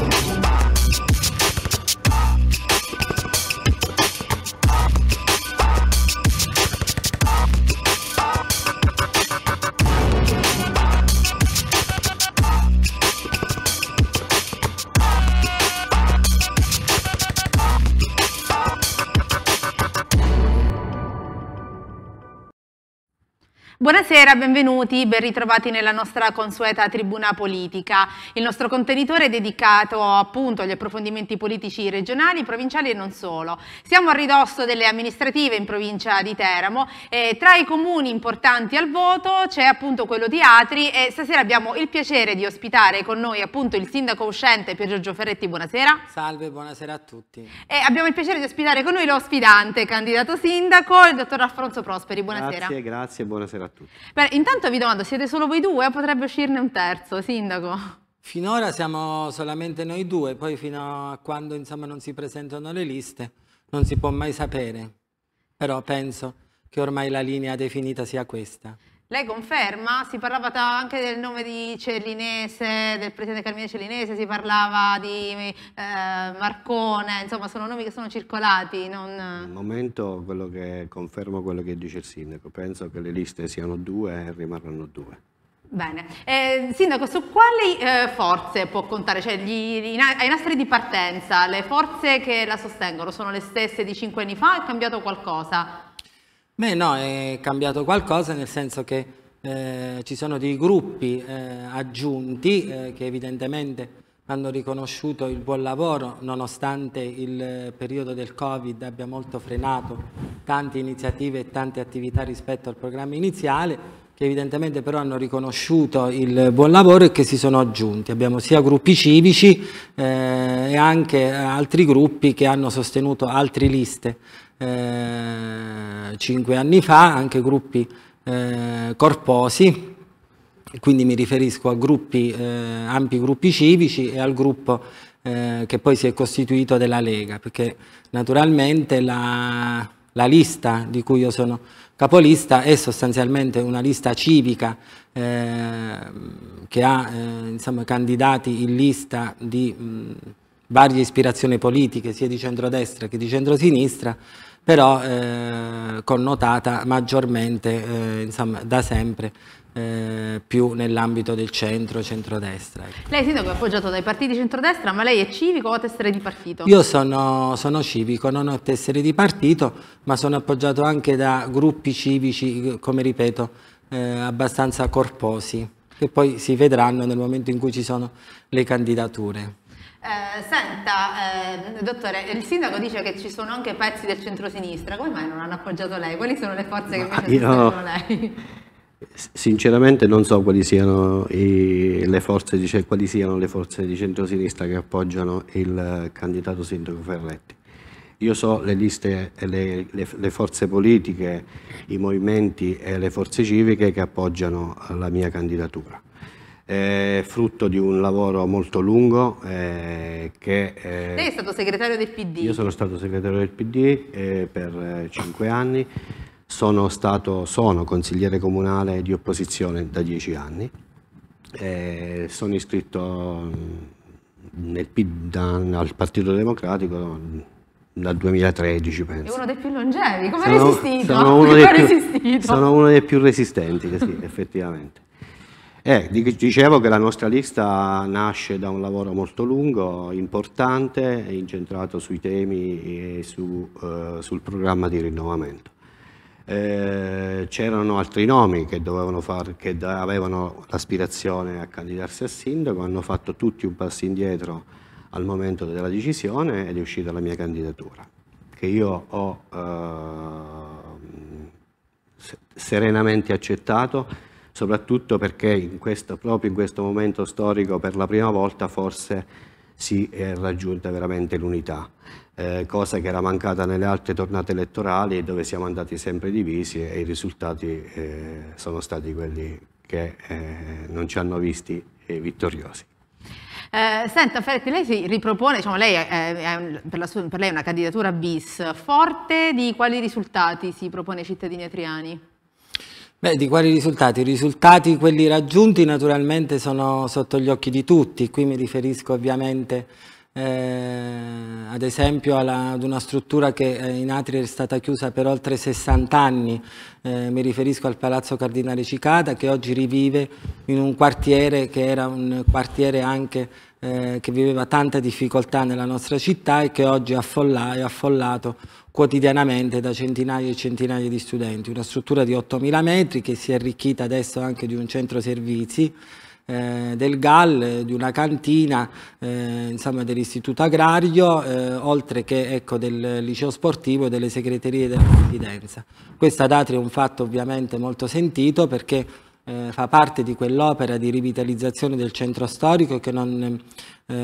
Bye. Buonasera, benvenuti, ben ritrovati nella nostra consueta tribuna politica. Il nostro contenitore è dedicato appunto agli approfondimenti politici regionali, provinciali e non solo. Siamo a ridosso delle amministrative in provincia di Teramo e tra i comuni importanti al voto c'è appunto quello di Atri e stasera abbiamo il piacere di ospitare con noi appunto il sindaco uscente Pier Giorgio Ferretti, buonasera. Salve, buonasera a tutti. E abbiamo il piacere di ospitare con noi lo sfidante candidato sindaco, il dottor Alfonso Prosperi, buonasera. Grazie, grazie, buonasera a tutti tutti. Beh, intanto vi domando, siete solo voi due o potrebbe uscirne un terzo, Sindaco? Finora siamo solamente noi due, poi fino a quando insomma, non si presentano le liste non si può mai sapere, però penso che ormai la linea definita sia questa. Lei conferma? Si parlava anche del nome di Cellinese, del presidente Carmine Cellinese, si parlava di eh, Marcone, insomma sono nomi che sono circolati. Non... Al momento quello che confermo quello che dice il sindaco, penso che le liste siano due e rimarranno due. Bene, eh, Sindaco, su quali eh, forze può contare? Cioè, gli, i, ai nastri di partenza, le forze che la sostengono sono le stesse di cinque anni fa? o È cambiato qualcosa? Beh no, è cambiato qualcosa nel senso che eh, ci sono dei gruppi eh, aggiunti eh, che evidentemente hanno riconosciuto il buon lavoro nonostante il eh, periodo del Covid abbia molto frenato tante iniziative e tante attività rispetto al programma iniziale che evidentemente però hanno riconosciuto il buon lavoro e che si sono aggiunti. Abbiamo sia gruppi civici eh, e anche altri gruppi che hanno sostenuto altre liste. Eh, cinque anni fa anche gruppi eh, corposi, quindi mi riferisco a gruppi, eh, ampi gruppi civici e al gruppo eh, che poi si è costituito della Lega, perché naturalmente la, la lista di cui io sono Capolista è sostanzialmente una lista civica eh, che ha eh, insomma, candidati in lista di mh, varie ispirazioni politiche, sia di centrodestra che di centrosinistra, però eh, connotata maggiormente eh, insomma, da sempre eh, più nell'ambito del centro, centrodestra. Ecco. Lei è sindaco è appoggiato dai partiti centrodestra, ma lei è civico o ha tessere di partito? Io sono, sono, civico, non ho tessere di partito, ma sono appoggiato anche da gruppi civici, come ripeto, eh, abbastanza corposi, che poi si vedranno nel momento in cui ci sono le candidature. Eh, senta, eh, dottore, il sindaco dice che ci sono anche pezzi del centro-sinistra, come mai non hanno appoggiato lei? Quali sono le forze che invece io... sostengono lei? Sinceramente non so quali siano, i, le, forze, cioè, quali siano le forze di centrosinistra che appoggiano il candidato sindaco Ferretti. Io so le liste, le, le, le, forze politiche, i movimenti e le forze civiche che appoggiano la mia candidatura. È frutto di un lavoro molto lungo eh, che... Eh, Lei è stato segretario del PD? Io sono stato segretario del PD eh, per eh, cinque anni. Sono, stato, sono consigliere comunale di opposizione da dieci anni, eh, sono iscritto mm, nel PID al Partito Democratico mm, dal 2013 penso. È uno dei più longevi, come sono, resistito? Sono uno, dei più, sono uno dei più resistenti, sì, effettivamente. Eh, dicevo che la nostra lista nasce da un lavoro molto lungo, importante, incentrato sui temi e su, eh, sul programma di rinnovamento. Eh, c'erano altri nomi che, far, che avevano l'aspirazione a candidarsi a sindaco, hanno fatto tutti un passo indietro al momento della decisione ed è uscita la mia candidatura, che io ho eh, serenamente accettato, soprattutto perché in questo, proprio in questo momento storico per la prima volta forse si è raggiunta veramente l'unità eh, cosa che era mancata nelle altre tornate elettorali dove siamo andati sempre divisi e i risultati eh, sono stati quelli che eh, non ci hanno visti eh, vittoriosi. Eh, senta, Ferretti, lei si ripropone, diciamo, lei è, per, la, per lei è una candidatura bis, forte di quali risultati si propone ai cittadini atriani? Beh, di quali risultati? I risultati, quelli raggiunti, naturalmente sono sotto gli occhi di tutti, qui mi riferisco ovviamente eh, ad esempio alla, ad una struttura che eh, in Atria è stata chiusa per oltre 60 anni, eh, mi riferisco al Palazzo Cardinale Cicada che oggi rivive in un quartiere che era un quartiere anche eh, che viveva tanta difficoltà nella nostra città e che oggi affolla, è affollato quotidianamente da centinaia e centinaia di studenti, una struttura di 8.000 metri che si è arricchita adesso anche di un centro servizi eh, del GAL, di una cantina eh, insomma, dell'istituto agrario, eh, oltre che ecco, del liceo sportivo e delle segreterie della presidenza. Questa ad Atria è un fatto ovviamente molto sentito perché eh, fa parte di quell'opera di rivitalizzazione del centro storico che non, eh,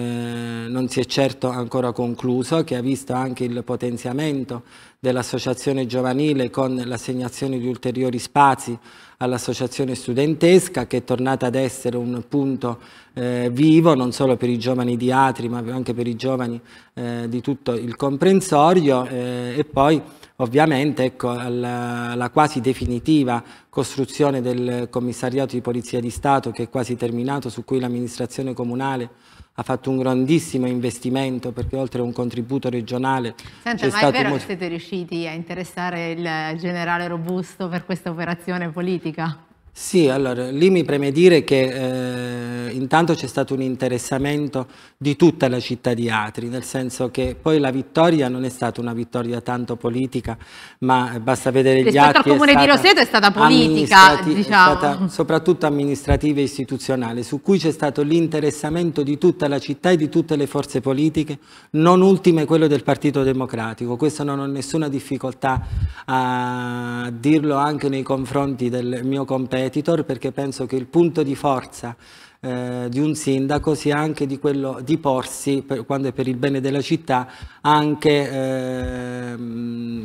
non, si è certo ancora concluso, che ha visto anche il potenziamento dell'associazione giovanile con l'assegnazione di ulteriori spazi all'associazione studentesca che è tornata ad essere un punto eh, vivo non solo per i giovani di Atri ma anche per i giovani eh, di tutto il comprensorio eh, e poi ovviamente ecco, alla, alla, quasi definitiva costruzione del commissariato di Polizia di Stato che è quasi terminato su cui l'amministrazione comunale ha fatto un grandissimo investimento perché oltre a un contributo regionale Senta, ma è vero molto... che siete riusciti a interessare il generale Robusto per questa operazione politica? Sì, allora lì mi preme dire che eh, intanto c'è stato un interessamento di tutta la città di Atri, nel senso che poi la vittoria non è stata una vittoria tanto politica, ma basta vedere gli Rispetto atti. Rispetto al comune di Roseto è stata politica, diciamo. È stata soprattutto amministrativa e istituzionale, su cui c'è stato l'interessamento di tutta la città e di tutte le forze politiche, non ultime quello del Partito Democratico. Questo non ho nessuna difficoltà a dirlo anche nei confronti del mio compagno competitor perché penso che il punto di forza eh, di un sindaco sia anche di quello di porsi, per, quando è per il bene della città, anche eh,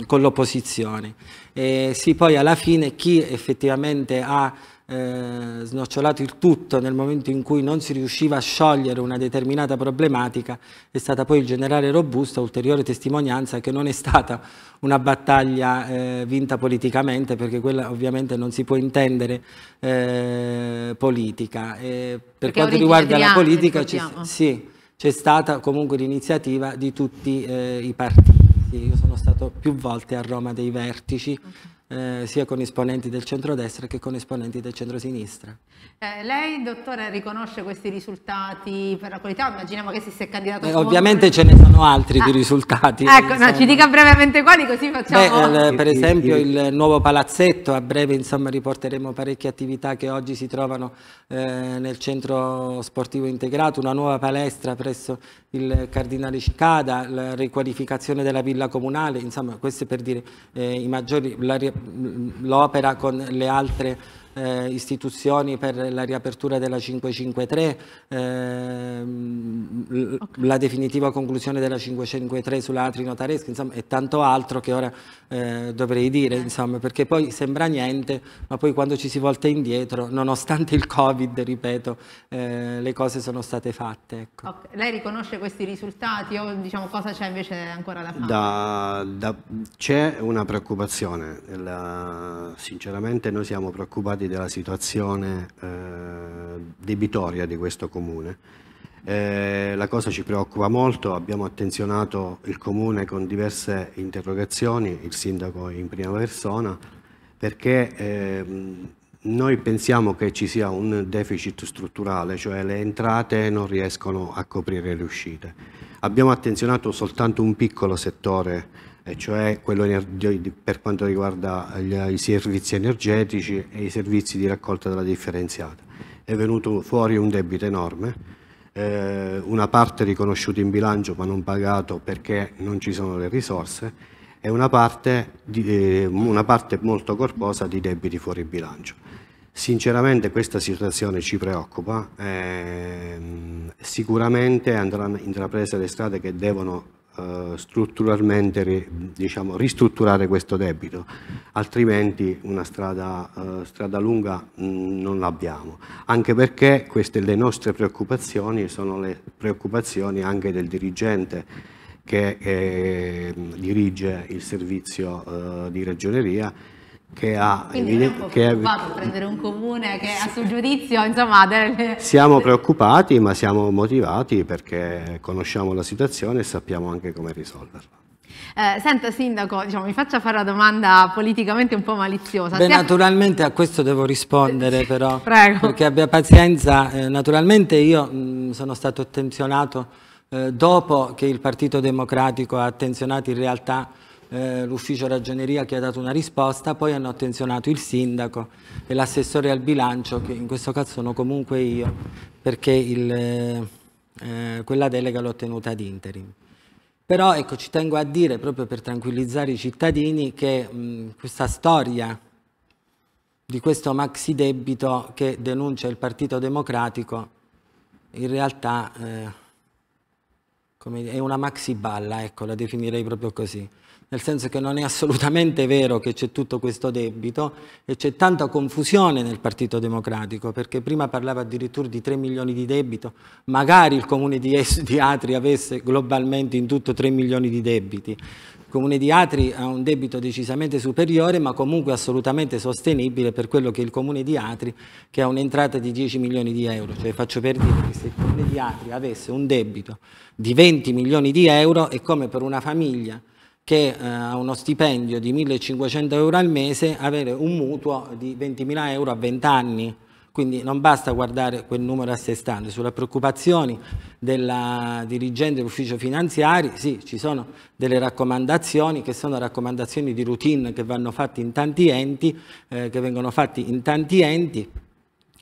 con l'opposizione. E sì, poi alla fine chi effettivamente ha eh, snocciolato il tutto nel momento in cui non si riusciva a sciogliere una determinata problematica, è stata poi il generale Robusto, ulteriore testimonianza che non è stata una battaglia eh, vinta politicamente, perché quella ovviamente non si può intendere eh, politica. per perché quanto riguarda la politica, c'è sì, stata comunque l'iniziativa di tutti eh, i partiti. Io sono stato più volte a Roma dei vertici. Okay eh, sia con esponenti del centrodestra che con esponenti del centrosinistra. Eh, lei, dottore, riconosce questi risultati per la qualità? Immaginiamo che si sia candidato a eh, Ovviamente ce ne sono altri ah. di risultati. Ecco, no, ci dica brevemente quali così facciamo. Beh, eh, per esempio il nuovo palazzetto, a breve insomma, riporteremo parecchie attività che oggi si trovano eh, nel centro sportivo integrato, una nuova palestra presso il Cardinale Cicada, la riqualificazione della villa comunale, insomma questo è per dire eh, i maggiori, la l'opera con le altre eh, istituzioni per la riapertura della 553, ehm, okay. la definitiva conclusione della 553 sulla Atrino Tareschi, insomma, e tanto altro che ora eh, dovrei dire, eh. insomma, perché poi sembra niente, ma poi quando ci si volta indietro, nonostante il Covid, ripeto, eh, le cose sono state fatte. Ecco. Okay. Lei riconosce questi risultati o diciamo, cosa c'è invece ancora da fare? c'è una preoccupazione, la, sinceramente noi siamo preoccupati dati della situazione eh, debitoria di questo comune. Eh, la cosa ci preoccupa molto, abbiamo attenzionato il comune con diverse interrogazioni, il sindaco in prima persona, perché eh, noi pensiamo che ci sia un deficit strutturale, cioè le entrate non riescono a coprire le uscite. Abbiamo attenzionato soltanto un piccolo settore e cioè quello per quanto riguarda i servizi energetici e i servizi di raccolta della differenziata. È venuto fuori un debito enorme, eh, una parte riconosciuta in bilancio ma non pagato perché non ci sono le risorse e una parte, di, eh, una parte molto corposa di debiti fuori bilancio. Sinceramente questa situazione ci preoccupa, ehm, sicuramente andranno intraprese le strade che devono eh, strutturalmente diciamo, ristrutturare questo debito, altrimenti una strada, eh, strada lunga mm, non l'abbiamo, anche perché queste le nostre preoccupazioni sono le preoccupazioni anche del dirigente che eh, dirige il servizio uh, di ragioneria che ha evidente, che è preoccupato è, prendere un comune che a suo giudizio insomma delle... siamo preoccupati ma siamo motivati perché conosciamo la situazione e sappiamo anche come risolverla eh, senta Sindaco, diciamo, mi faccia fare una domanda politicamente un po' maliziosa. Beh, naturalmente a questo devo rispondere però, Prego. perché abbia pazienza. Eh, naturalmente io mh, mm, sono stato attenzionato eh, dopo che il Partito Democratico ha attenzionato in realtà eh, l'ufficio ragioneria che ha dato una risposta, poi hanno attenzionato il sindaco e l'assessore al bilancio, che in questo caso sono comunque io, perché il, eh, eh quella delega l'ho tenuta ad interim. Però ecco, ci tengo a dire, proprio per tranquillizzare i cittadini, che mh, questa storia di questo maxi debito che denuncia il Partito Democratico in realtà eh, è una maxi balla, ecco, la definirei proprio così nel senso che non è assolutamente vero che c'è tutto questo debito e c'è tanta confusione nel Partito Democratico, perché prima parlava addirittura di 3 milioni di debito, magari il comune di, Atri avesse globalmente in tutto 3 milioni di debiti. Il comune di Atri ha un debito decisamente superiore, ma comunque assolutamente sostenibile per quello che è il comune di Atri, che ha un'entrata di 10 milioni di euro. Cioè faccio per dire che se il comune di Atri avesse un debito di 20 milioni di euro, è come per una famiglia che eh, ha uno stipendio di 1500 euro al mese avere un mutuo di 20.000 euro a 20 anni. Quindi non basta guardare quel numero a sé stante. Sulle preoccupazioni della dirigente dell'ufficio finanziario, sì, ci sono delle raccomandazioni che sono raccomandazioni di routine che vanno fatte in tanti enti, eh, che vengono fatte in tanti enti,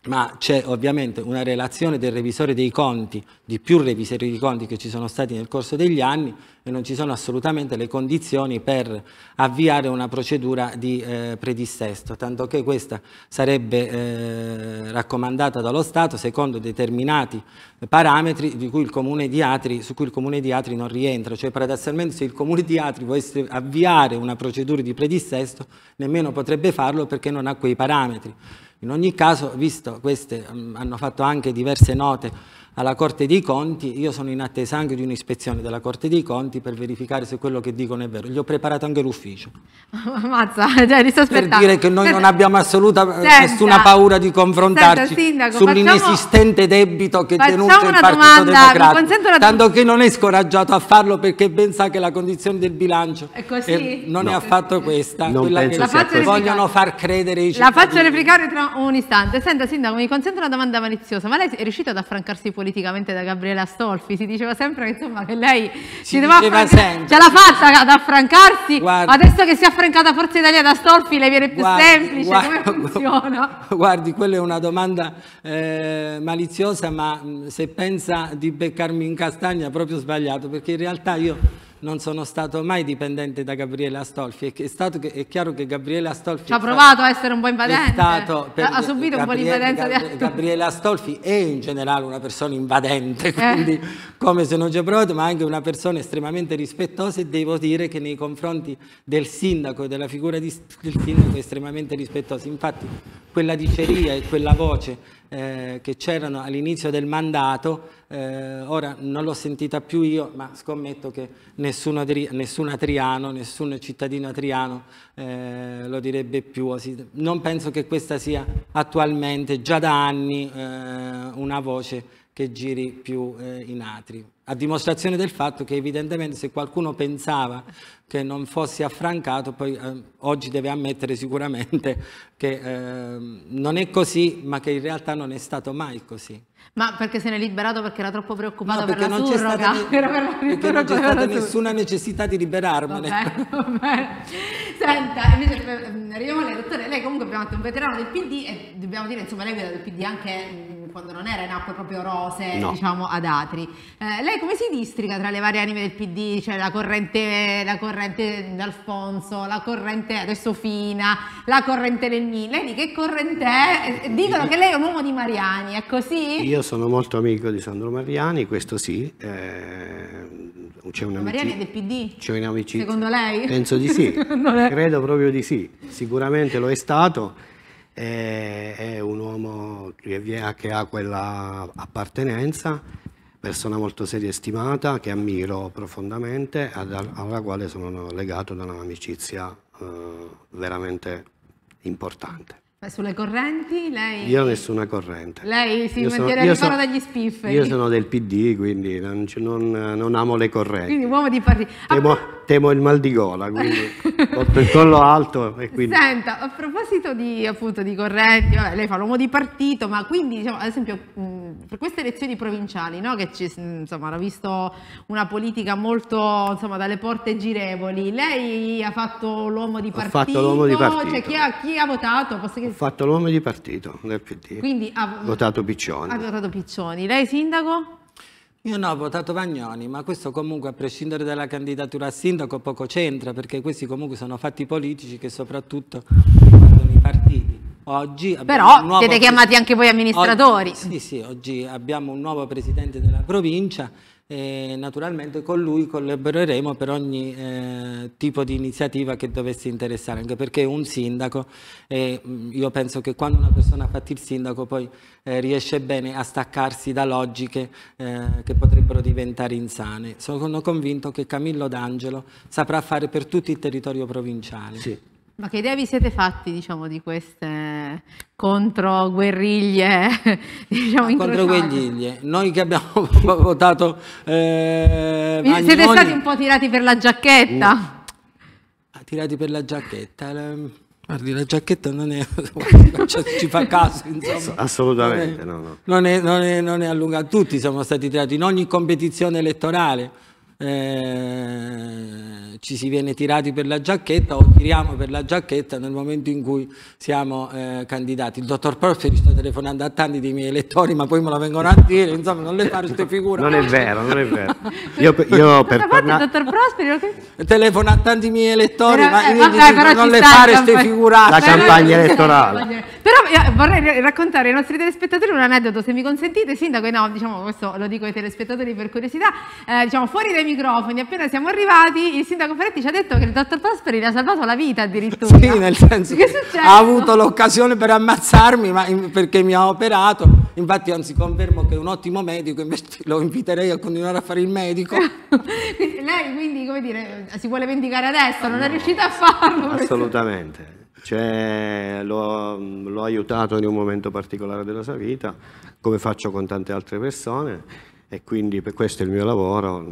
ma c'è ovviamente una relazione del revisore dei conti, di più revisori dei conti che ci sono stati nel corso degli anni e non ci sono assolutamente le condizioni per avviare una procedura di eh, predistesto, tanto che questa sarebbe eh, raccomandata dallo Stato secondo determinati parametri di cui il Comune di Atri, su cui il Comune di Atri non rientra, cioè paradossalmente se il Comune di Atri volesse avviare una procedura di predistesto nemmeno potrebbe farlo perché non ha quei parametri. In ogni caso, visto queste, mh, mm, hanno fatto anche diverse note alla Corte dei Conti, io sono in attesa anche di un'ispezione della Corte dei Conti per verificare se quello che dicono è vero. Gli ho preparato anche l'ufficio. Mazza, già cioè, li sto Per dire che noi non abbiamo assolutamente eh, nessuna paura di confrontarci sull'inesistente debito che tenuto il Partito Democratico. Tanto che non è scoraggiato a farlo perché ben sa che la condizione del bilancio è così. non no. è affatto questa, non quella che vogliono far credere i cittadini. La faccio replicare tra un istante. Senta Sindaco, mi consente una domanda maliziosa, ma lei è riuscita ad affrancarsi pure politicamente da Gabriele Astolfi, si diceva sempre insomma, che lei si doveva affranc- ce l'ha fatta ad affrancarsi, guarda, adesso che si è affrancata Forza Italia da Stolfi le viene più guarda, semplice, guarda, come funziona? Guardi, quella è una domanda eh, maliziosa, ma se pensa di beccarmi in castagna proprio sbagliato, perché in realtà io non sono stato mai dipendente da Gabriele Astolfi. È, stato, è chiaro che Gabriele Astolfi... Ci ha provato a essere un po' invadente. Stato, per, ha subito Gabriele, un po' l'invadenza di Astolfi. Gabriele Astolfi è in generale una persona invadente, eh. quindi eh. come se non ci ha provato, ma anche una persona estremamente rispettosa e devo dire che nei confronti del sindaco e della figura di, del sindaco è estremamente rispettosa. Infatti quella diceria e quella voce eh, che c'erano all'inizio del mandato, eh, ora non l'ho sentita più io, ma scommetto che nessuno, nessun atriano, nessun cittadino atriano eh, lo direbbe più. Non penso che questa sia attualmente, già da anni, eh, una voce che giri più eh, in atrio a dimostrazione del fatto che evidentemente se qualcuno pensava che non fosse affrancato, poi eh, oggi deve ammettere sicuramente che eh, non è così, ma che in realtà non è stato mai così. Ma perché se ne è liberato perché era troppo preoccupato no, per la non surroga? perché non c'è stata nessuna necessità di liberarmene. Vabbè, vabbè. Senta, invece eh, arriviamo alle dottore, lei comunque è un veterano del PD e dobbiamo dire, insomma, lei guida del PD anche quando non era in acque proprio rose, no. diciamo, ad Atri. Eh, lei come si districa tra le varie anime del PD? Cioè la corrente, la corrente d'Alfonso, la corrente adesso Fina, la corrente del Mille. Lei di che corrente è? Eh, dicono che lei è un uomo di Mariani, è così? Io sono molto amico di Sandro Mariani, questo sì. Eh, c'è un'amicizia. Mariani è del PD? C'è un'amicizia. Secondo lei? Penso di sì. Credo proprio di sì. Sicuramente lo è stato e è un uomo che ha quella appartenenza, persona molto seria e stimata che ammiro profondamente, alla quale sono legato da un'amicizia eh, veramente importante. Ma sulle correnti lei... Io nessuna corrente. Lei si mantiene sono, riparo dagli spifferi. Io sono del PD, quindi non, non, non amo le correnti. Quindi uomo di partito. Temo, ah, temo il mal di gola, quindi... Porto il collo alto e quindi... Senta, a proposito di, appunto, di correnti, vabbè, eh, lei fa l'uomo di partito, ma quindi diciamo, ad esempio mh, per queste elezioni provinciali, no, che ci, insomma, hanno visto una politica molto insomma, dalle porte girevoli, lei ha fatto l'uomo di partito? Ha fatto l'uomo di cioè, partito. Cioè, chi, ha, chi ha votato? Posso... Ho fatto l'uomo di partito nel PD. Quindi ha votato Piccioni. Ha votato Piccioni. Lei sindaco? Io no, ho votato Vagnoni, ma questo comunque a prescindere dalla candidatura a sindaco poco c'entra, perché questi comunque sono fatti politici che soprattutto riguardano i partiti. Oggi Però siete chiamati anche voi amministratori. Oggi, sì, sì, oggi abbiamo un nuovo presidente della provincia e naturalmente con lui collaboreremo per ogni eh, tipo di iniziativa che dovesse interessare, anche perché è un sindaco e mm, io penso che quando una persona ha fatto il sindaco poi eh, riesce bene a staccarsi da logiche eh, che potrebbero diventare insane. Sono convinto che Camillo D'Angelo saprà fare per tutto il territorio provinciale. Sì. Ma che idea vi siete fatti, diciamo, di queste controguerriglie? Diciamo, ah, controguerriglie, noi che abbiamo votato... Eh, siete stati un po' tirati per la giacchetta? Uh, tirati per la giacchetta... Guardi, la giacchetta non è... Cioè, ci fa caso, insomma. Assolutamente, non è, no, no. Non è, non è, non è allungata. Tutti siamo stati tirati in ogni competizione elettorale eh, ci si viene tirati per la giacchetta o tiriamo per la giacchetta nel momento in cui siamo eh, candidati. Il dottor Prosperi sta telefonando a tanti dei miei elettori, ma poi me la vengono a dire, insomma, non le fare queste figure. Non è vero, non è vero. Io, io per tornare... il dottor Prosperi? Telefona a tanti miei elettori, Era, ma eh, vabbè, dico, non le fare queste figurate. La campagna elettorale. Però eh, vorrei raccontare ai nostri telespettatori un aneddoto, se mi consentite, sindaco, no, diciamo, questo lo dico ai telespettatori per curiosità, eh, diciamo, fuori dai microfoni, appena siamo arrivati, il sindaco Ferretti ci ha detto che il dottor Prosperi gli ha salvato la vita addirittura. Sì, nel senso che ha avuto l'occasione per ammazzarmi ma, perché mi ha operato, infatti anzi confermo che è un ottimo medico, invece lo inviterei a continuare a fare il medico. lei quindi, come dire, si vuole vendicare adesso, no, non è riuscita a farlo. Assolutamente. Cioè, l'ho aiutato in un momento particolare della sua vita, come faccio con tante altre persone e quindi per questo è il mio lavoro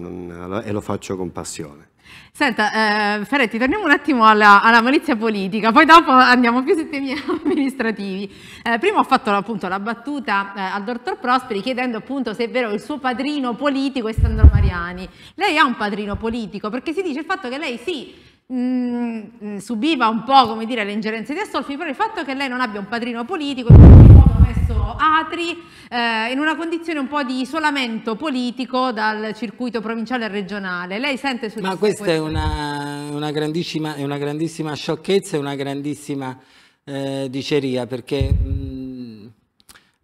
e lo faccio con passione. Senta, eh, Ferretti, torniamo un attimo alla, alla, malizia politica, poi dopo andiamo più sui temi amministrativi. Eh, prima ho fatto appunto la battuta eh, al dottor Prosperi chiedendo appunto se è vero il suo padrino politico è Sandro Mariani. Lei ha un padrino politico perché si dice il fatto che lei sì, mh, mm, subiva un po' come dire le ingerenze di Astolfi, però il fatto che lei non abbia un padrino politico, in qualche modo messo Atri eh, in una condizione un po' di isolamento politico dal circuito provinciale e regionale. Lei sente su Ma questa è una, una, grandissima, una grandissima sciocchezza e una grandissima eh, diceria, perché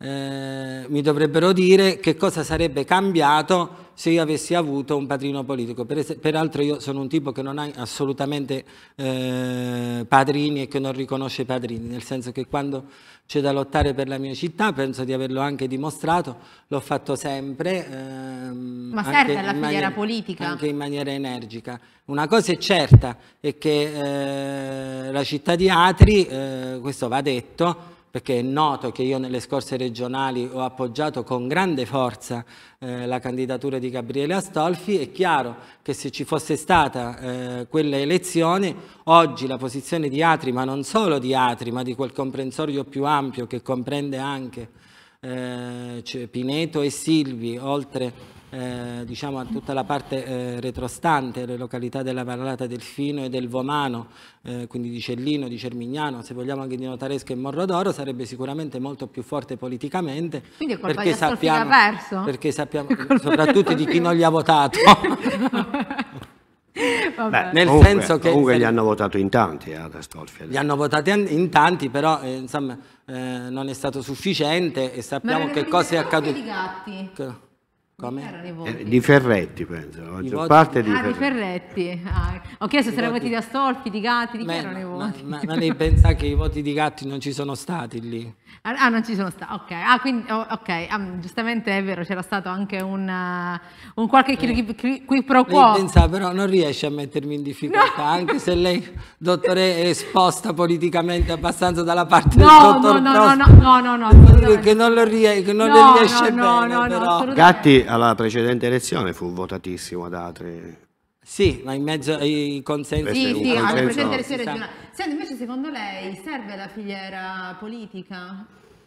eh, mi dovrebbero dire che cosa sarebbe cambiato se io avessi avuto un padrino politico. Per peraltro io sono un tipo che non ha assolutamente eh, padrini e che non riconosce padrini, nel senso che quando c'è da lottare per la mia città, penso di averlo anche dimostrato, l'ho fatto sempre. Ehm, Ma serve la filiera maniera, politica? Anche in maniera energica. Una cosa è certa, è che eh, la città di Atri, eh, questo va detto, perché è noto che io nelle scorse regionali ho appoggiato con grande forza eh, la candidatura di Gabriele Astolfi, è chiaro che se ci fosse stata eh, quella elezione, oggi la posizione di Atri, ma non solo di Atri, ma di quel comprensorio più ampio che comprende anche eh, cioè Pineto e Silvi, oltre a eh, diciamo a tutta la parte eh, retrostante, le località della Vallata del Fino e del Vomano, eh, quindi di Cellino, di Cermignano, se vogliamo anche di Notaresco e Morro d'Oro, sarebbe sicuramente molto più forte politicamente. Quindi è colpa perché, sappiamo, perso. perché sappiamo, soprattutto di chi non gli ha votato. Beh, nel comunque, senso che comunque gli hanno votato in tanti eh, ad Astolfi gli hanno votato in tanti però eh, insomma eh, non è stato sufficiente e sappiamo che cosa è accaduto i gatti che... Come? di Ferretti, penso. La maggior parte di, ah, Ferretti. Ferretti. Ah. Ho chiesto se erano voti di Astolfi, di Gatti, di chi erano i voti? Ma, ma, lei pensa che i voti di Gatti non ci sono stati lì? Ah, ah non ci sono stati, ok. Ah, quindi, oh, okay. Um, giustamente è vero, c'era stato anche un, uh, un qualche eh, qui pro quo. Lei pensa, però non riesce a mettermi in difficoltà, no. anche se lei, dottore, è esposta politicamente abbastanza dalla parte no, del dottor no, no, Prost, no, no, no, no, no, no, che non, lo rie- che non no, le riesce no, bene, no, no, però. Gatti alla precedente elezione fu votatissimo ad Atri. Sì, ma in mezzo ai consensi... Sì, sì, alla precedente elezione regionale. Senti, invece secondo lei serve la filiera politica?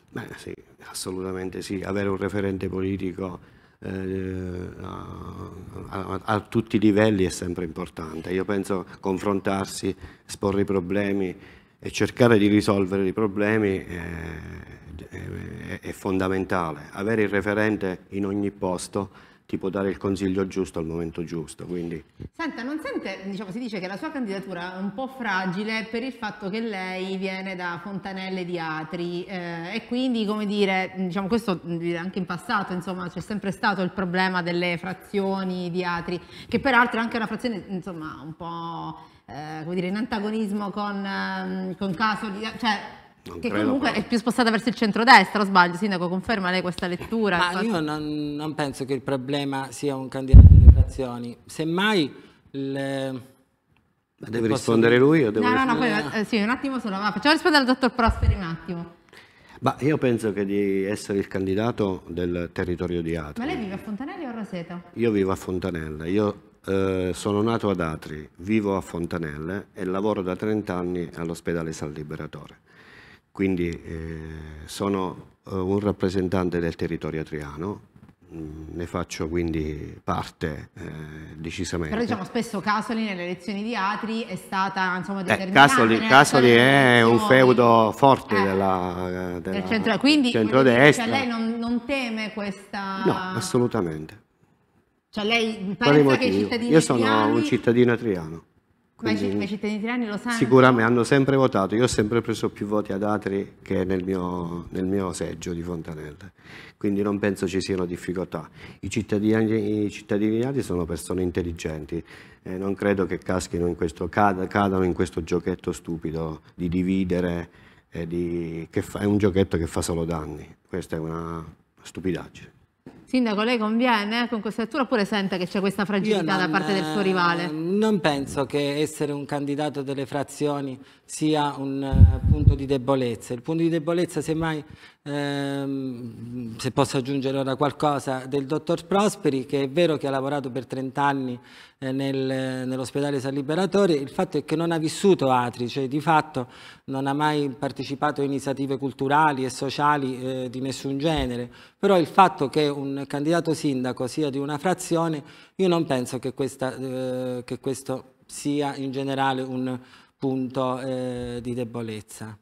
Beh sì, assolutamente sì, avere un referente politico... Eh, a, a, a, tutti i livelli è sempre importante. Io penso confrontarsi, esporre i problemi e cercare di risolvere i problemi. Eh, eh, è, fondamentale. Avere il referente in ogni posto ti può dare il consiglio giusto al momento giusto. Quindi. Senta, non sente, diciamo, si dice che la sua candidatura è un po' fragile per il fatto che lei viene da Fontanelle di Atri eh, e quindi, come dire, diciamo, questo anche in passato, insomma, c'è sempre stato il problema delle frazioni di Atri, che peraltro è anche una frazione, insomma, un po'... Eh, come dire, in antagonismo con, ehm, con caso cioè non che comunque proprio. è più spostata verso il centrodestra, o sbaglio? Sindaco, conferma lei questa lettura? Ma io non, non, penso che il problema sia un candidato di frazioni, semmai le... Deve rispondere posso... lui o devo No, no, no, poi, eh, sì, un attimo solo, ma facciamo rispondere al dottor Prosperi un attimo. Ma io penso che di essere il candidato del territorio di Atri. Ma lei vive a Fontanella o a Roseto? Io vivo a Fontanella, io eh, sono nato ad Atri, vivo a Fontanella e lavoro da 30 anni all'ospedale San Liberatore. Quindi eh, sono eh, un rappresentante del territorio triano, mm, ne faccio quindi parte eh, decisamente. Però diciamo spesso Casoli nelle elezioni di Atri è stata insomma eh, determinante. Eh, Casoli, Casoli è un feudo forte eh, della, della del centro, quindi, centrodestra. Quindi, cioè, lei non, non, teme questa... No, assolutamente. Cioè lei pensa che i cittadini Io sono triani... un cittadino triano. Quindi, ma, i, cittadini italiani lo sanno? Sicuramente hanno sempre votato, io ho sempre preso più voti ad Atri che nel mio, nel mio seggio di Fontanella, quindi non penso ci siano difficoltà. I cittadini, i cittadini sono persone intelligenti, eh, non credo che in questo, cad, cadano in questo giochetto stupido di dividere, eh, di, che fa, è un giochetto che fa solo danni, questa è una stupidaggine. Sindaco, lei conviene eh, con questa lettura oppure sente che c'è questa fragilità non, da parte del suo rivale? Eh, non penso che essere un candidato delle frazioni sia un eh, punto di debolezza. Il punto di debolezza semmai ehm, se posso aggiungere ora qualcosa, del dottor Prosperi, che è vero che ha lavorato per 30 anni eh, nel, nell'ospedale San Liberatore, il fatto è che non ha vissuto Atri, cioè di fatto non ha mai partecipato a iniziative culturali e sociali eh, di nessun genere, però il fatto che un candidato sindaco sia di una frazione, io non penso che, questa, eh, che questo sia in generale un punto eh, di debolezza.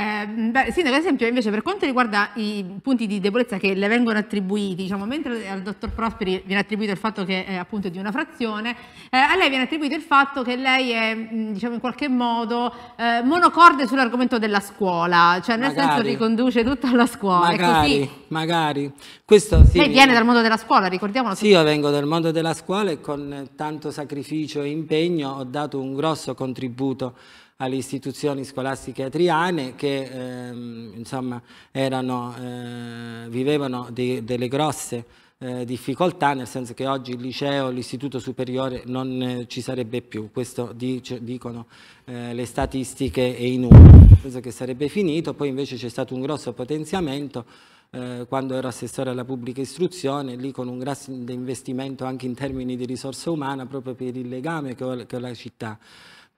Eh, beh, sì, ad esempio, invece, per quanto riguarda i punti di debolezza che le vengono attribuiti, diciamo, mentre al dottor Prosperi viene attribuito il fatto che è appunto di una frazione, eh, a lei viene attribuito il fatto che lei è, mm, diciamo, in qualche modo eh, monocorde sull'argomento della scuola, cioè nel magari. senso riconduce tutto alla scuola. Magari, magari. Questo, sì, lei viene dal mondo della scuola, ricordiamolo. Sì, io vengo dal mondo della scuola e con tanto sacrificio e impegno ho dato un grosso contributo alle istituzioni scolastiche atriane che ehm, insomma, erano, eh, vivevano de delle grosse eh, difficoltà, nel senso che oggi il liceo, l'istituto superiore non eh, ci sarebbe più, questo dice, dicono eh, le statistiche e i numeri, penso che sarebbe finito, poi invece c'è stato un grosso potenziamento eh, quando ero assessore alla pubblica istruzione, lì con un grande investimento anche in termini di risorsa umana proprio per il legame che ho la città.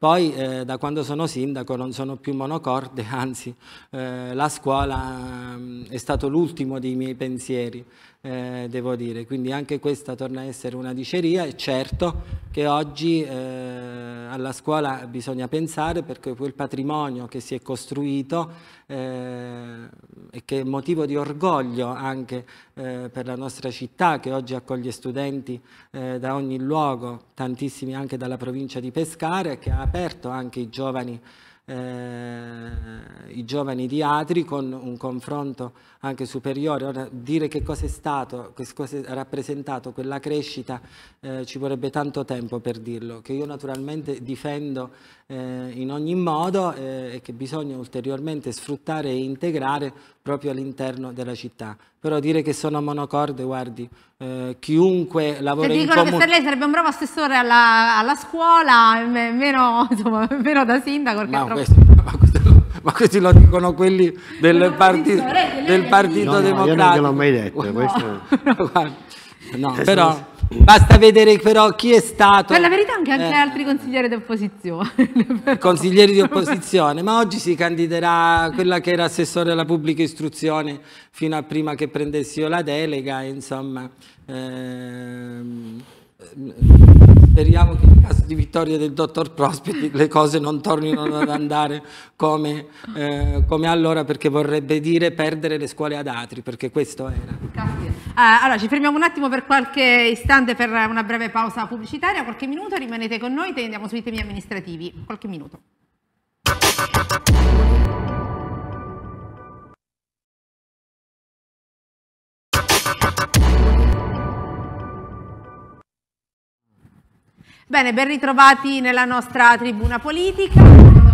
Poi eh, da quando sono sindaco non sono più monocorde, anzi eh, la scuola mh, mm, è stato l'ultimo dei miei pensieri, eh, devo dire, quindi anche questa torna a essere una diceria e certo che oggi eh, alla scuola bisogna pensare perché quel patrimonio che si è costruito eh, e che è motivo di orgoglio anche eh, per la nostra città che oggi accoglie studenti eh, da ogni luogo, tantissimi anche dalla provincia di Pescara, che ha aperto anche i giovani eh, i giovani teatri con un confronto anche superiore. Ora, dire che cosa è stato, che cosa è rappresentato quella crescita, eh, ci vorrebbe tanto tempo per dirlo, che io naturalmente difendo eh, in ogni modo eh, e che bisogna ulteriormente sfruttare e integrare proprio all'interno della città. Però dire che sono monocorde, guardi, eh, chiunque lavora cioè, in comune... Dicono che per lei sarebbe un bravo assessore alla, alla scuola, meno, insomma, meno, da sindaco. No, troppo... questo, ma, questo, ma questi lo dicono quelli del, parti, del Partito no, no, Democratico. Io non ho mai detto. Questo... no, però... Basta vedere però chi è stato. Per la verità anche, anche eh, altri consiglieri d'opposizione Consiglieri di opposizione, ma oggi si candiderà quella che era assessore alla pubblica istruzione fino a prima che prendessi io la delega, insomma. Ehm eh, speriamo che in caso di vittoria del dottor Prosperi le cose non tornino ad andare come, eh, come, allora perché vorrebbe dire perdere le scuole ad Atri, perché questo era. Ah, allora ci fermiamo un attimo per qualche istante per una breve pausa pubblicitaria, qualche minuto, rimanete con noi, e andiamo sui temi amministrativi, qualche minuto. Bene, ben ritrovati nella nostra tribuna politica.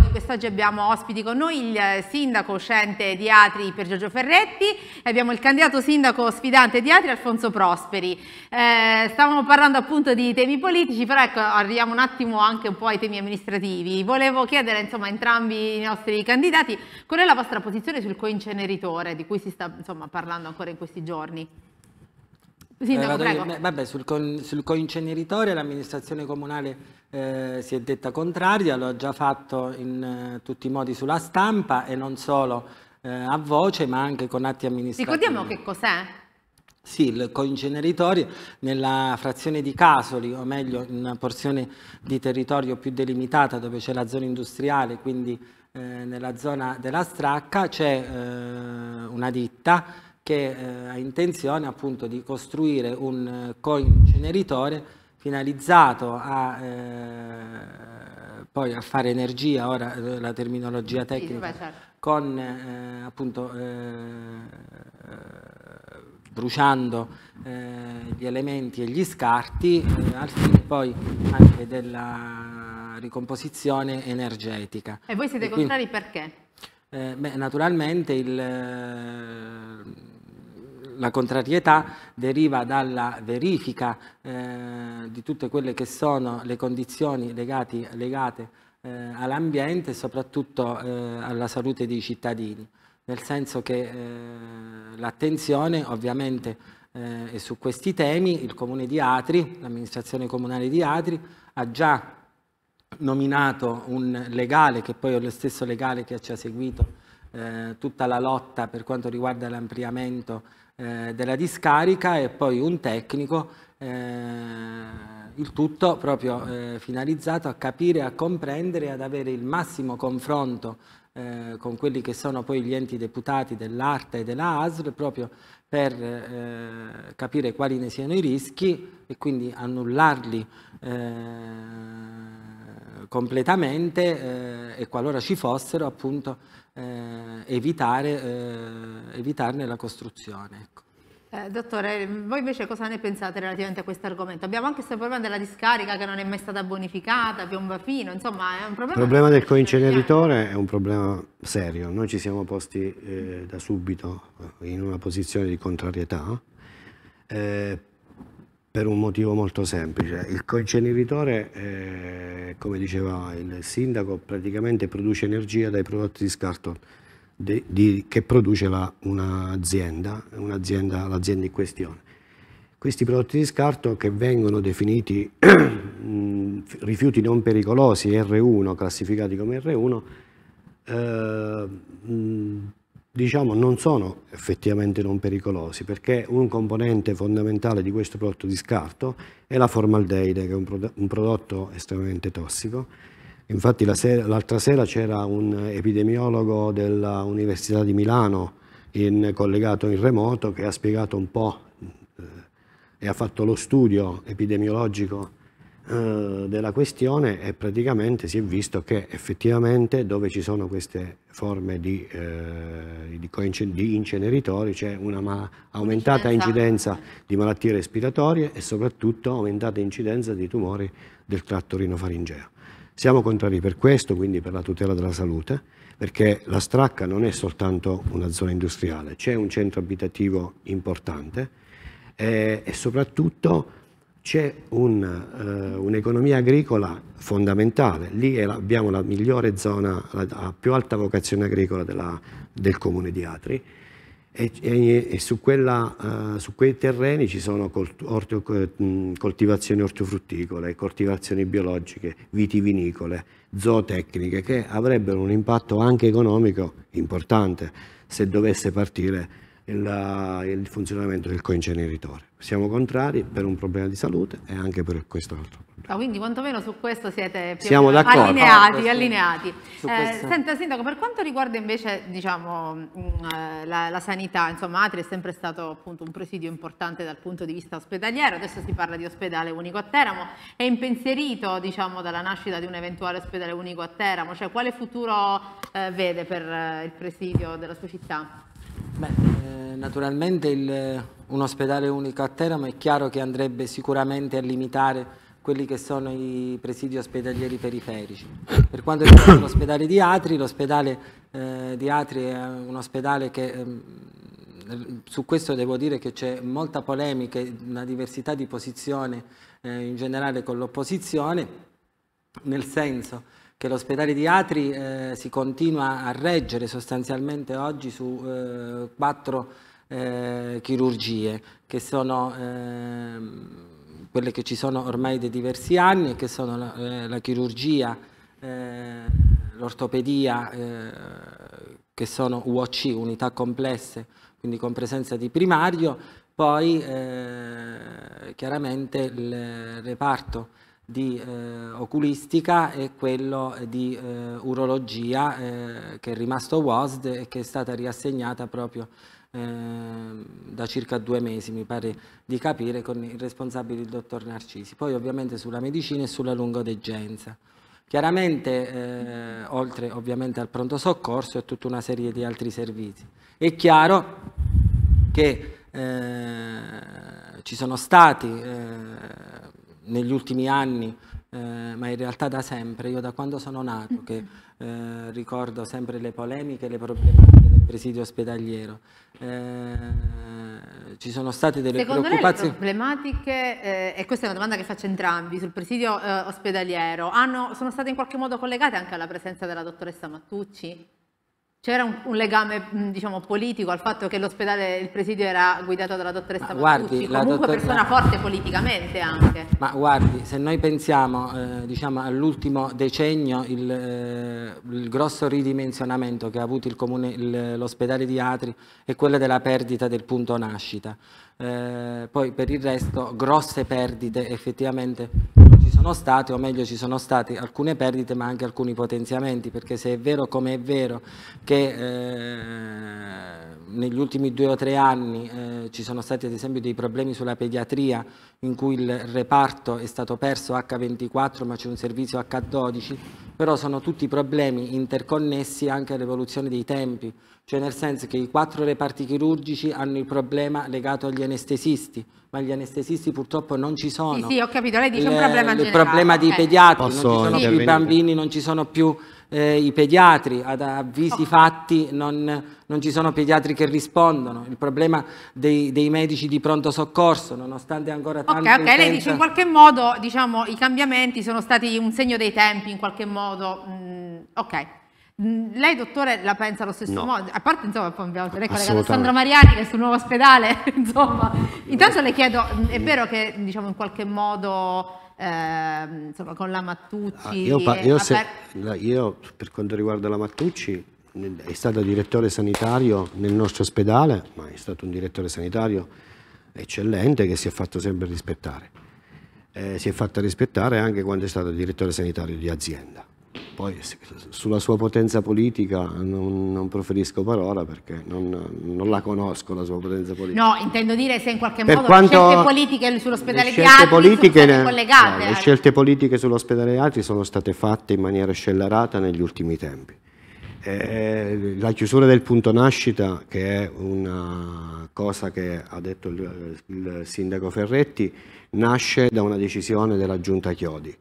Quest'oggi abbiamo ospiti con noi il eh, sindaco uscente di Atri per Giorgio Ferretti e abbiamo il candidato sindaco sfidante di Atri Alfonso Prosperi. Eh, stavamo parlando appunto di temi politici, però ecco, arriviamo un attimo anche un po' ai temi amministrativi. Volevo chiedere insomma a entrambi i nostri candidati qual è la vostra posizione sul coinceneritore di cui si sta insomma, parlando ancora in questi giorni. Sindaco, eh, vabbè, sul, con, sul coinceneritore l'amministrazione comunale eh, si è detta contraria, lo ha già fatto in eh, tutti i modi sulla stampa e non solo eh, a voce ma anche con atti amministrativi. Ricordiamo che cos'è? Sì, il coinceneritore nella frazione di Casoli, o meglio in una porzione di territorio più delimitata dove c'è la zona industriale, quindi eh, nella zona della Stracca, c'è eh, una ditta che eh, ha intenzione appunto di costruire un eh, coinceneritore finalizzato a, eh, poi a fare energia, ora eh, la terminologia tecnica, certo. con eh, appunto eh, bruciando gli elementi e gli scarti al fine poi anche della ricomposizione energetica. E voi siete e quindi, contrari perché? Beh, naturalmente il la contrarietà deriva dalla verifica eh, di tutte quelle che sono le condizioni legati, legate eh, all'ambiente e soprattutto eh, alla salute dei cittadini, nel senso che eh, l'attenzione ovviamente eh, è su questi temi, il Comune di Atri, l'amministrazione comunale di Atri, ha già nominato un legale, che poi è lo stesso legale che ci ha seguito eh, tutta la lotta per quanto riguarda l'ampliamento eh, della discarica e poi un tecnico, eh, il tutto proprio eh, finalizzato a capire, a comprendere, e ad avere il massimo confronto eh, con quelli che sono poi gli enti deputati dell'ARTA e della ASL proprio per eh, capire quali ne siano i rischi e quindi annullarli eh, completamente eh, e qualora ci fossero appunto eh, eh, evitare, eh, evitarne la costruzione. Ecco. Eh, dottore, voi invece cosa ne pensate relativamente a questo argomento? Abbiamo anche questo problema della discarica che non è mai stata bonificata, piomba fino, insomma è un problema... Il problema del coinceneritore è un problema serio, noi ci siamo posti eh, da subito eh, in una posizione di contrarietà eh, per un motivo molto semplice. Il coinceneritore, come diceva il sindaco, praticamente produce energia dai prodotti di scarto di, di, che produce un'azienda, l'azienda in questione. Questi prodotti di scarto che vengono definiti rifiuti non pericolosi, R1, classificati come R1, eh, diciamo non sono effettivamente non pericolosi perché un componente fondamentale di questo prodotto di scarto è la formaldeide che è un, prodotto estremamente tossico Infatti l'altra la sera c'era un epidemiologo dell'Università di Milano in, collegato in remoto che ha spiegato un po' eh, e ha fatto lo studio epidemiologico eh, della questione e praticamente si è visto che effettivamente dove ci sono queste forme di, eh, di, inceneritori c'è una aumentata incidenza. incidenza di malattie respiratorie e soprattutto aumentata incidenza di tumori del tratto rinofaringeo. Siamo contrari per questo, quindi per la tutela della salute, perché la Stracca non è soltanto una zona industriale, c'è un centro abitativo importante e, eh, e soprattutto c'è eh, un'economia eh, un agricola fondamentale, lì abbiamo la migliore zona, la, la più alta vocazione agricola della, del comune di Atri, e, e, e su, quella, uh, su, quei terreni ci sono colt orto mm, coltivazioni ortofrutticole, coltivazioni biologiche, vitivinicole, zootecniche che avrebbero un impatto anche economico importante se dovesse partire il, il funzionamento del coinceneritore. Siamo contrari per un problema di salute e anche per questo altro problema. Ah, quindi quantomeno su questo siete più Siamo allineati. Ah, allineati. Eh, senta Sindaco, per quanto riguarda invece diciamo, mm, eh, la, la, sanità, insomma Atri è sempre stato appunto, un presidio importante dal punto di vista ospedaliero, adesso si parla di ospedale unico a Teramo, è impensierito diciamo, dalla nascita di un eventuale ospedale unico a Teramo, cioè quale futuro eh, vede per eh, il presidio della sua città? Beh, eh, naturalmente il, un ospedale unico a Teramo è chiaro che andrebbe sicuramente a limitare quelli che sono i presidi ospedalieri periferici. Per quanto riguarda l'ospedale di Atri, l'ospedale eh, di Atri è un ospedale che ehm, su questo devo dire che c'è molta polemica, e una diversità di posizione eh, in generale con l'opposizione, nel senso che l'ospedale di Atri eh, si continua a reggere sostanzialmente oggi su eh, quattro eh, chirurgie che sono ehm, quelle che ci sono ormai da diversi anni e che sono la, eh, la chirurgia, eh, l'ortopedia eh, che sono UOC, unità complesse, quindi con presenza di primario, poi chiaramente il reparto di eh, oculistica e quello eh, di eh, urologia eh, che è rimasto WASD e che è stata riassegnata proprio eh, da circa due mesi, mi pare di capire, con il responsabile il dottor Narcisi. Poi ovviamente sulla medicina e sulla lungodegenza. Chiaramente, eh, oltre ovviamente al pronto soccorso e tutta una serie di altri servizi. È chiaro che ci sono stati negli ultimi anni, eh, ma in realtà da sempre, io da quando sono nato, che eh, ricordo sempre le polemiche e le problematiche del presidio ospedaliero, eh, ci sono state delle Secondo preoccupazioni. Secondo le problematiche, eh, e questa è una domanda che faccio entrambi, sul presidio eh, ospedaliero, hanno, sono state in qualche modo collegate anche alla presenza della dottoressa Mattucci? C'era un, un, legame mm, diciamo, politico al fatto che l'ospedale, il presidio era guidato dalla dottoressa Guardi, Mattucci, comunque dottor... persona forte politicamente anche. Ma guardi, se noi pensiamo eh, diciamo, all'ultimo decennio, il, eh, il, grosso ridimensionamento che ha avuto l'ospedale di Atri è quello della perdita del punto nascita. Eh, poi per il resto grosse perdite effettivamente ci sono state, o meglio ci sono state alcune perdite ma anche alcuni potenziamenti, perché se è vero come è vero che eh, negli ultimi due o tre anni eh, ci sono stati ad esempio dei problemi sulla pediatria in cui il reparto è stato perso H24 ma c'è un servizio H12, però sono tutti problemi interconnessi anche all'evoluzione dei tempi, cioè nel senso che i quattro reparti chirurgici hanno il problema legato agli anestesisti, ma gli anestesisti purtroppo non ci sono. Sì, sì ho capito, lei dice Le, un problema generale. Il problema dei pediatri, Posso non ci sono più i bambini, non ci sono più eh, i pediatri, ad avvisi oh. fatti non, non, ci sono pediatri che rispondono, il problema dei, dei medici di pronto soccorso, nonostante ancora tanto... Ok, ok, intensa... lei dice in qualche modo, diciamo, i cambiamenti sono stati un segno dei tempi, in qualche modo, mm, ok. Lei, dottore, la pensa allo stesso no. modo? A parte, insomma, poi abbiamo collegato Sandra Mariani che è sul nuovo ospedale, insomma. Intanto le chiedo, è vero che, diciamo, in qualche modo... Eh, insomma, con la Mattucci. Ah, io, io, se, io, per quanto riguarda la Mattucci è stato direttore sanitario nel nostro ospedale, ma è stato un direttore sanitario eccellente che si è fatto sempre rispettare. Eh, si è fatta rispettare anche quando è stato direttore sanitario di azienda. Poi sulla sua potenza politica non, non proferisco parola perché non, non, la conosco la sua potenza politica. No, intendo dire se in qualche per modo quanto le eh. scelte politiche sull'ospedale di Atri politiche, sono collegate. No, le scelte politiche sull'ospedale di Atri sono state fatte in maniera scellerata negli ultimi tempi. Eh, la chiusura del punto nascita, che è una cosa che ha detto il, il sindaco Ferretti, nasce da una decisione della giunta Chiodi